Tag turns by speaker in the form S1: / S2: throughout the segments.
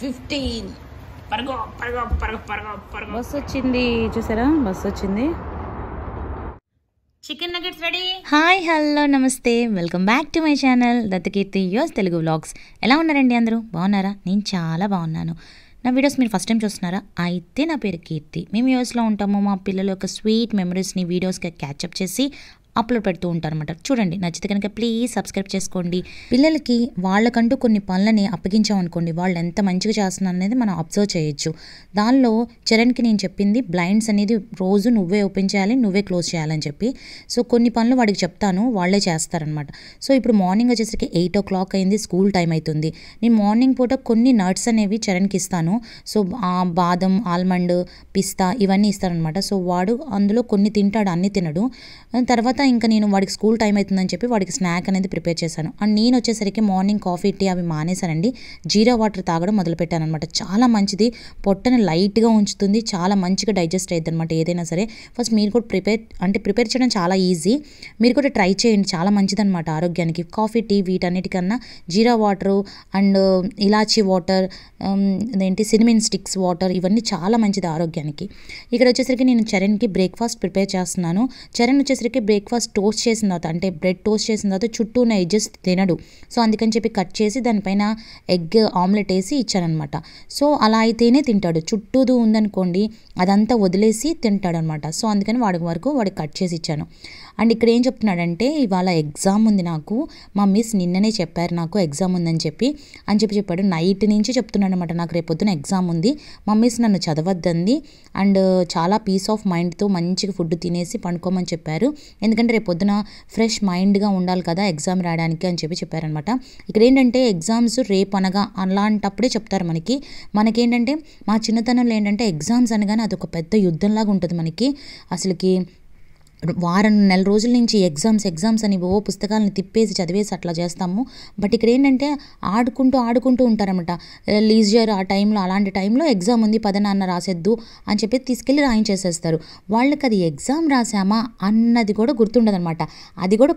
S1: fifteen పరగో పరగో పరగో పరగో పరగో bus వచ్చింది చూసారా bus వచ్చింది chicken nuggets ready hi hello నమస్తే welcome back to my channel Dattakeerthi యోస్ తెలుగు వ్లాగ్స్ ఎలా ఉన్నారండి అందరూ బాగున్నారా నేను చాలా బాగున్నాను నా వీడియోస్ మీరు ఫస్ట్ టైం చూస్తున్నారా అయితే నా పేరు కీర్తి మేము యూఎస్లో ఉంటాము మా పిల్లల యొక్క స్వీట్ మెమరీస్ని వీడియోస్గా క్యాచప్ చేసి అప్లోడ్ పెడుతూ అనమాట చూడండి నచ్చితే కనుక ప్లీజ్ సబ్స్క్రైబ్ చేసుకోండి పిల్లలకి వాళ్ళకంటూ కొన్ని పనులని అప్పగించామనుకోండి వాళ్ళు ఎంత మంచిగా చేస్తున్నారు అనేది మనం అబ్జర్వ్ చేయొచ్చు దానిలో చరణ్కి నేను చెప్పింది బ్లైండ్స్ అనేది రోజు నువ్వే ఓపెన్ చేయాలి నువ్వే క్లోజ్ చేయాలని చెప్పి సో కొన్ని పనులు వాడికి చెప్తాను వాళ్ళే చేస్తారనమాట సో ఇప్పుడు మార్నింగ్ వచ్చేసరికి ఎయిట్ ఓ క్లాక్ అయింది స్కూల్ టైం అవుతుంది నేను మార్నింగ్ పూట కొన్ని నట్స్ అనేవి చరణ్కి ఇస్తాను సో బాదం ఆల్మండ్ పిస్తా ఇవన్నీ ఇస్తారనమాట సో వాడు అందులో కొన్ని తింటాడు అన్ని తినడు తర్వాత ఇంకా నేను వాడికి స్కూల్ టైం అవుతుందని చెప్పి వాడికి స్నాక్ అనేది ప్రిపేర్ చేశాను అండ్ నేను వచ్చేసరికి మార్నింగ్ కాఫీ టీ అవి మానేశానండి జీరా వాటర్ తాగడం మొదలుపెట్టాను అనమాట చాలా మంచిది పొట్టను లైట్గా ఉంచుతుంది చాలా మంచిగా డైజెస్ట్ అవుతుంది అనమాట ఏదైనా సరే ఫస్ట్ మీరు కూడా ప్రిపేర్ అంటే ప్రిపేర్ చేయడం చాలా ఈజీ మీరు కూడా ట్రై చేయండి చాలా మంచిది అనమాట ఆరోగ్యానికి కాఫీ టీ వీటన్నిటికన్నా జీరా వాటరు అండ్ ఇలాచీ వాటర్ అదేంటి సినిమిన్ స్టిక్స్ వాటర్ ఇవన్నీ చాలా మంచిది ఆరోగ్యానికి ఇక్కడ వచ్చేసరికి నేను చరణ్కి బ్రేక్ఫాస్ట్ ప్రిపేర్ చేస్తున్నాను చరణ్ వచ్చేసరికి బ్రేక్ఫాస్ట్ ఫస్ట్ టోస్ట్ చేసిన తర్వాత అంటే బ్రెడ్ టోస్ట్ చేసిన తర్వాత చుట్టూ ఉన్న ఎడ్జెస్ తినడు సో అందుకని చెప్పి కట్ చేసి దానిపైన ఎగ్ ఆమ్లెట్ వేసి ఇచ్చానమాట సో అలా అయితేనే తింటాడు చుట్టూదు ఉందనుకోండి అదంతా వదిలేసి తింటాడనమాట సో అందుకని వాడి వరకు వాడికి కట్ చేసి ఇచ్చాను అండ్ ఇక్కడ ఏం చెప్తున్నాడంటే ఇవాళ ఎగ్జామ్ ఉంది నాకు మా మిస్ నిన్ననే చెప్పారు నాకు ఎగ్జామ్ ఉందని చెప్పి అని చెప్పి చెప్పాడు నైట్ నుంచి చెప్తున్నాడు అనమాట నాకు రేపొద్దున ఎగ్జామ్ ఉంది మా మిస్ నన్ను చదవద్దంది అండ్ చాలా పీస్ ఆఫ్ మైండ్తో మంచిగా ఫుడ్ తినేసి పండుకోమని చెప్పారు ఎందుకంటే ఎందుకంటే రేపు పొద్దున ఫ్రెష్ మైండ్గా ఉండాలి కదా ఎగ్జామ్ రాయడానికి అని చెప్పి చెప్పారనమాట ఇక్కడ ఏంటంటే ఎగ్జామ్స్ రేపు అనగా అలాంటప్పుడే చెప్తారు మనకి మనకేంటంటే మా చిన్నతనంలో ఏంటంటే ఎగ్జామ్స్ అనగానే అదొక పెద్ద యుద్ధంలాగా ఉంటుంది మనకి అసలుకి వారం నెల రోజుల నుంచి ఎగ్జామ్స్ ఎగ్జామ్స్ అని ఓ పుస్తకాలను తిప్పేసి చదివేసి అట్లా చేస్తాము బట్ ఇక్కడ ఏంటంటే ఆడుకుంటూ ఆడుకుంటూ ఉంటారనమాట లీజర్ ఆ టైంలో అలాంటి టైంలో ఎగ్జామ్ ఉంది పదనాన్న రాసేద్దు అని చెప్పి తీసుకెళ్ళి రాయించేసేస్తారు వాళ్ళకి అది ఎగ్జామ్ రాసామా అన్నది కూడా గుర్తుండదనమాట అది కూడా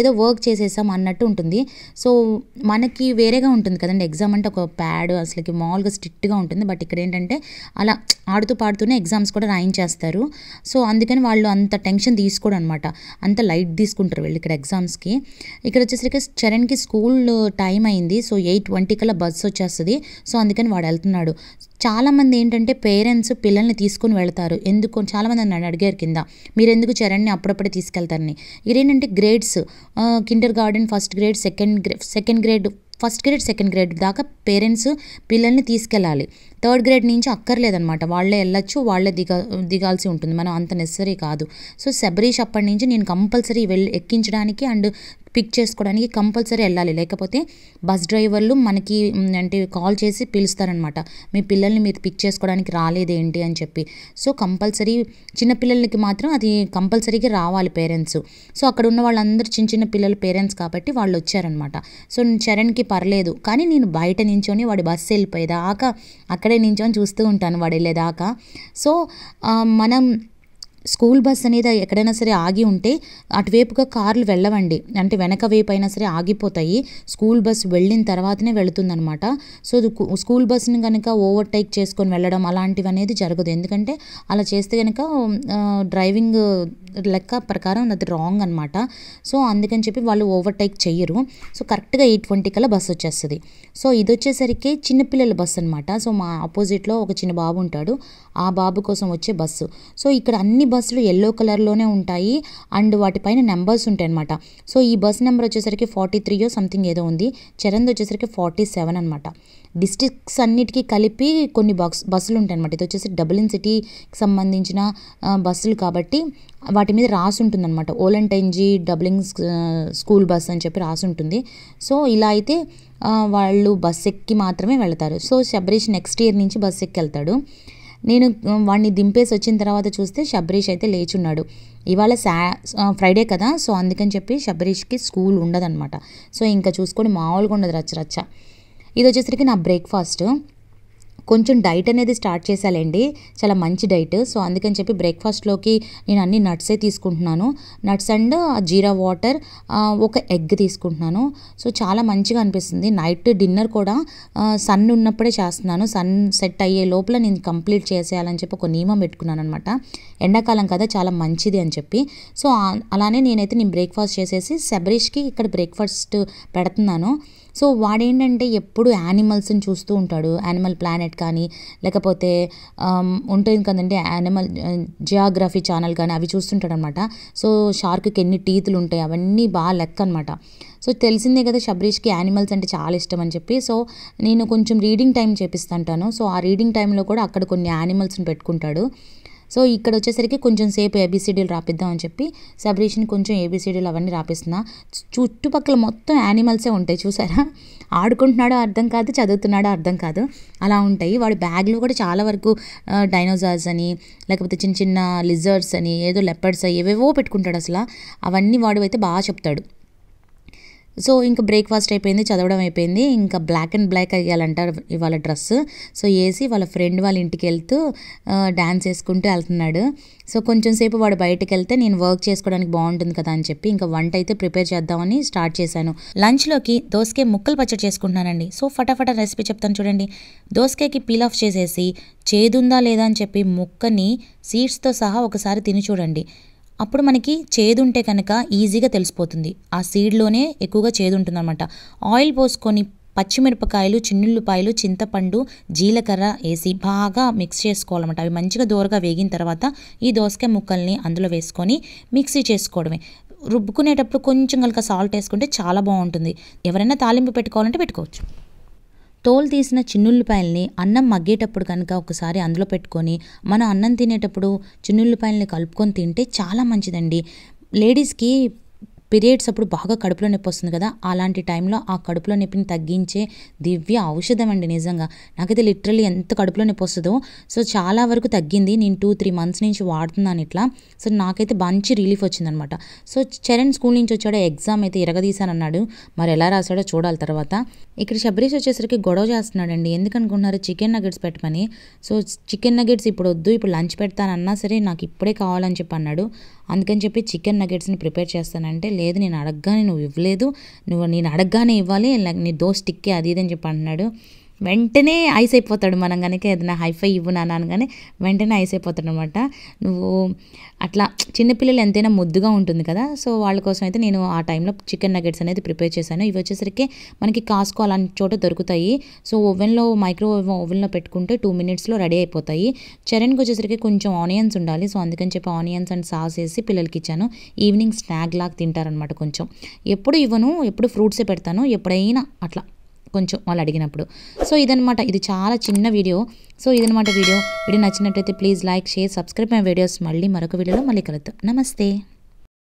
S1: ఏదో వర్క్ చేసేసాం అన్నట్టు ఉంటుంది సో మనకి వేరేగా ఉంటుంది కదండి ఎగ్జామ్ అంటే ఒక ప్యాడ్ అసలుకి మామూలుగా స్ట్రిక్ట్గా ఉంటుంది బట్ ఇక్కడ ఏంటంటే అలా ఆడుతూ పాడుతూనే ఎగ్జామ్స్ కూడా రాయించేస్తారు సో అందుకని వాళ్ళు అంత టెన్షన్ తీసుకోడు అనమాట అంత లైట్ తీసుకుంటారు వీళ్ళు ఇక్కడ ఎగ్జామ్స్కి ఇక్కడ వచ్చేసరికి చరణ్కి స్కూల్ టైం అయింది సో ఎయిట్ ట్వంటీ కల్లా బస్ వచ్చేస్తుంది సో అందుకని వాడు వెళ్తున్నాడు చాలామంది ఏంటంటే పేరెంట్స్ పిల్లల్ని తీసుకొని వెళ్తారు ఎందుకు చాలామంది నన్ను అడిగారు కింద మీరు ఎందుకు చరణ్ని అప్పుడప్పుడే తీసుకెళ్తారని ఇదేంటంటే grades kindergarten first grade second grade second grade first grade second grade దాకా పేరెంట్స్ పిల్లల్ని తీసుకెళ్ళాలి థర్డ్ గ్రేడ్ నుంచి అక్కర్లేదనమాట వాళ్ళే వెళ్ళొచ్చు వాళ్ళే దిగా దిగాల్సి ఉంటుంది మనం అంత నెసరీ కాదు సో శబరీష్ అప్పటి నుంచి నేను కంపల్సరీ వెళ్ళి ఎక్కించడానికి అండ్ పిక్ చేసుకోవడానికి కంపల్సరీ వెళ్ళాలి లేకపోతే బస్ డ్రైవర్లు మనకి అంటే కాల్ చేసి పిలుస్తారనమాట మీ పిల్లల్ని మీరు పిక్ చేసుకోవడానికి రాలేదేంటి అని చెప్పి సో కంపల్సరీ చిన్నపిల్లలకి మాత్రం అది కంపల్సరీగా రావాలి పేరెంట్స్ సో అక్కడ ఉన్న వాళ్ళందరూ చిన్న చిన్న పిల్లల పేరెంట్స్ కాబట్టి వాళ్ళు వచ్చారనమాట సో చరణ్కి పర్లేదు కానీ నేను బయట నించొని వాడి బస్సు వెళ్ళిపోయేదాకా అక్కడే నించొని చూస్తూ ఉంటాను వాడు వెళ్ళేదాకా సో మనం స్కూల్ బస్ అనేది ఎక్కడైనా సరే ఆగి ఉంటే అటువైపుగా కార్లు వెళ్ళవండి అంటే వెనక వైపు అయినా సరే ఆగిపోతాయి స్కూల్ బస్ వెళ్ళిన తర్వాతనే వెళుతుందనమాట సో స్కూల్ బస్ని కనుక ఓవర్టేక్ చేసుకొని వెళ్ళడం అలాంటివి అనేది జరగదు ఎందుకంటే అలా చేస్తే కనుక డ్రైవింగ్ లెక్క ప్రకారం అది రాంగ్ అనమాట సో అందుకని చెప్పి వాళ్ళు ఓవర్టేక్ చెయ్యరు సో కరెక్ట్గా ఎయిట్ ట్వంటీ కల్లా బస్ వచ్చేస్తుంది సో ఇది వచ్చేసరికి చిన్నపిల్లల బస్సు అనమాట సో మా ఆపోజిట్లో ఒక చిన్న బాబు ఉంటాడు ఆ బాబు కోసం వచ్చే బస్సు సో ఇక్కడ అన్ని బస్సులు ఎల్లో కలర్లోనే ఉంటాయి అండ్ వాటిపైన నెంబర్స్ ఉంటాయి అనమాట సో ఈ బస్ నెంబర్ వచ్చేసరికి ఫార్టీ త్రీయో సంథింగ్ ఏదో ఉంది చరణ్ వచ్చేసరికి ఫార్టీ సెవెన్ అనమాట డిస్ట్రిక్ట్స్ అన్నిటికీ కలిపి కొన్ని బస్ బస్సులు ఉంటాయి అనమాట ఇది వచ్చేసి డబ్లిన్ సిటీకి సంబంధించిన బస్సులు కాబట్టి వాటి మీద రాసి ఉంటుంది అనమాట ఓలంటైన్జీ డబ్లింగ్ స్కూల్ బస్ అని చెప్పి రాసి ఉంటుంది సో ఇలా అయితే వాళ్ళు బస్ ఎక్కి మాత్రమే వెళ్తారు సో శబరీష్ నెక్స్ట్ ఇయర్ నుంచి బస్ ఎక్కి వెళ్తాడు నేను వాడిని దింపేసి వచ్చిన తర్వాత చూస్తే శబరీష్ అయితే లేచున్నాడు ఇవాళ శా ఫ్రైడే కదా సో అందుకని చెప్పి శబరీష్కి స్కూల్ ఉండదన్నమాట సో ఇంకా చూసుకొని మామూలుగా ఉండదు రచ్చ రచ్చ ఇది వచ్చేసరికి నా బ్రేక్ఫాస్ట్ కొంచెం డైట్ అనేది స్టార్ట్ చేశాలండి చాలా మంచి డైట్ సో అందుకని చెప్పి బ్రేక్ఫాస్ట్లోకి నేను అన్ని నట్సే తీసుకుంటున్నాను నట్స్ అండ్ జీరా వాటర్ ఒక ఎగ్ తీసుకుంటున్నాను సో చాలా మంచిగా అనిపిస్తుంది నైట్ డిన్నర్ కూడా సన్ ఉన్నప్పుడే చేస్తున్నాను సన్ సెట్ అయ్యే లోపల నేను కంప్లీట్ చేసేయాలని చెప్పి ఒక నియమం పెట్టుకున్నాను అనమాట ఎండాకాలం కదా చాలా మంచిది అని చెప్పి సో అలానే నేనైతే నేను బ్రేక్ఫాస్ట్ చేసేసి శబరీష్కి ఇక్కడ బ్రేక్ఫాస్ట్ పెడుతున్నాను సో వాడేంటంటే ఎప్పుడు యానిమల్స్ని చూస్తూ ఉంటాడు యానిమల్ ప్లానెట్ కానీ లేకపోతే ఉంటుంది కదండి యానిమల్ జియాగ్రఫీ ఛానల్ కానీ అవి చూస్తుంటాడు అనమాట సో షార్క్కి ఎన్ని టీతులు ఉంటాయి అవన్నీ బాగా లెక్క అనమాట సో తెలిసిందే కదా శబరీష్కి యానిమల్స్ అంటే చాలా ఇష్టం అని చెప్పి సో నేను కొంచెం రీడింగ్ టైం చేపిస్తుంటాను సో ఆ రీడింగ్ టైంలో కూడా అక్కడ కొన్ని యానిమల్స్ని పెట్టుకుంటాడు సో ఇక్కడ వచ్చేసరికి కొంచెం సేపు ఏబీసీడీలు రాపిద్దాం అని చెప్పి సబరీష్ని కొంచెం ఏబీసీడీలు అవన్నీ రాపిస్తున్నా చుట్టుపక్కల మొత్తం యానిమల్సే ఉంటాయి చూసారా ఆడుకుంటున్నాడో అర్థం కాదు చదువుతున్నాడో అర్థం కాదు అలా ఉంటాయి వాడి బ్యాగ్లో కూడా చాలా వరకు డైనోసార్స్ అని లేకపోతే చిన్న చిన్న లిజర్స్ అని ఏదో లెపర్డ్స్ ఏవేవో పెట్టుకుంటాడు అసలు అవన్నీ వాడు అయితే బాగా చెప్తాడు సో ఇంకా బ్రేక్ఫాస్ట్ అయిపోయింది చదవడం అయిపోయింది ఇంకా బ్లాక్ అండ్ బ్లాక్ అయ్యాలంటారు ఇవాళ డ్రెస్ సో వేసి వాళ్ళ ఫ్రెండ్ వాళ్ళ ఇంటికి వెళ్తూ డ్యాన్స్ వేసుకుంటూ వెళ్తున్నాడు సో కొంచెం సేపు వాడు బయటకు వెళ్తే నేను వర్క్ చేసుకోవడానికి బాగుంటుంది కదా అని చెప్పి ఇంకా వంట అయితే ప్రిపేర్ చేద్దామని స్టార్ట్ చేశాను లంచ్లోకి దోసకాయ ముక్కలు పచ్చడి చేసుకుంటున్నానండి సో ఫటాఫట రెసిపీ చెప్తాను చూడండి దోసకాయకి పీల్ ఆఫ్ చేసేసి చేదుందా లేదా అని చెప్పి ముక్కని సీడ్స్తో సహా ఒకసారి తిని చూడండి అప్పుడు మనకి చేదుంటే కనుక ఈజీగా తెలిసిపోతుంది ఆ సీడ్లోనే ఎక్కువగా చేదు ఆయిల్ పోసుకొని పచ్చిమిరపకాయలు చిన్నుల్లిపాయలు చింతపండు జీలకర్ర వేసి బాగా మిక్స్ చేసుకోవాలన్నమాట అవి మంచిగా దూరగా వేగిన తర్వాత ఈ దోసకాయ ముక్కల్ని అందులో వేసుకొని మిక్సీ చేసుకోవడమే రుబ్బుకునేటప్పుడు కొంచెం కనుక సాల్ట్ వేసుకుంటే చాలా బాగుంటుంది ఎవరైనా తాలింపు పెట్టుకోవాలంటే పెట్టుకోవచ్చు తోలు తీసిన చిన్నుల్లిపాయల్ని అన్నం మగ్గేటప్పుడు కనుక ఒకసారి అందులో పెట్టుకొని మనం అన్నం తినేటప్పుడు చిన్నుల్లిపాయల్ని కలుపుకొని తింటే చాలా మంచిదండి లేడీస్కి పీరియడ్స్ అప్పుడు బాగా కడుపులో నొప్పి వస్తుంది కదా అలాంటి టైంలో ఆ కడుపులో నొప్పిని తగ్గించే దివ్య ఔషధం అండి నిజంగా నాకైతే లిటరల్లీ ఎంత కడుపులో నొప్పి వస్తుందో సో చాలా వరకు తగ్గింది నేను టూ త్రీ మంత్స్ నుంచి వాడుతున్నాను ఇట్లా సో నాకైతే మంచి రిలీఫ్ వచ్చిందనమాట సో చరణ్ స్కూల్ నుంచి వచ్చాడు ఎగ్జామ్ అయితే ఇరగదీశానన్నాడు మరి ఎలా రాశాడో చూడాలి తర్వాత ఇక్కడ శబరీష్ వచ్చేసరికి గొడవ చేస్తున్నాడండి ఎందుకనుకుంటున్నారు చికెన్ నగెట్స్ పెట్టమని సో చికెన్ నగెట్స్ ఇప్పుడు వద్దు ఇప్పుడు లంచ్ పెడతానన్నా సరే నాకు ఇప్పుడే కావాలని చెప్పి అన్నాడు అందుకని చెప్పి చికెన్ నగెట్స్ని ప్రిపేర్ చేస్తానంటే లేదు నేను అడగగానే నువ్వు ఇవ్వలేదు నువ్వు నేను అడగగానే ఇవ్వాలి నీ దోస్ టిక్కే అది ఇది అని చెప్పి అంటున్నాడు వెంటనే ఐస్ అయిపోతాడు మనం కనుక ఏదైనా హైఫై ఇవ్వు నాన్న అనగానే వెంటనే ఐస్ అయిపోతాడు అనమాట నువ్వు అట్లా చిన్నపిల్లలు ఎంతైనా ముద్దుగా ఉంటుంది కదా సో వాళ్ళ కోసం అయితే నేను ఆ టైంలో చికెన్ నగెట్స్ అనేది ప్రిపేర్ చేశాను ఇవి వచ్చేసరికి మనకి కాస్కో అలాంటి చోట దొరుకుతాయి సో ఓవెన్లో మైక్రో ఓవెన్లో పెట్టుకుంటే టూ మినిట్స్లో రెడీ అయిపోతాయి చరణ్కి వచ్చేసరికి కొంచెం ఆనియన్స్ ఉండాలి సో అందుకని చెప్పి ఆనియన్స్ అండ్ సాస్ వేసి పిల్లలకి ఇచ్చాను ఈవినింగ్ స్నాక్ లాగా తింటారనమాట కొంచెం ఎప్పుడు ఇవ్వను ఎప్పుడు ఫ్రూట్సే పెడతాను ఎప్పుడైనా అట్లా కొంచెం వాళ్ళు అడిగినప్పుడు సో ఇదనమాట ఇది చాలా చిన్న వీడియో సో ఇదనమాట వీడియో వీడియో నచ్చినట్లయితే please like share subscribe my videos మళ్ళీ మరొక వీడియోలో మళ్ళీ కలుద్దాం నమస్తే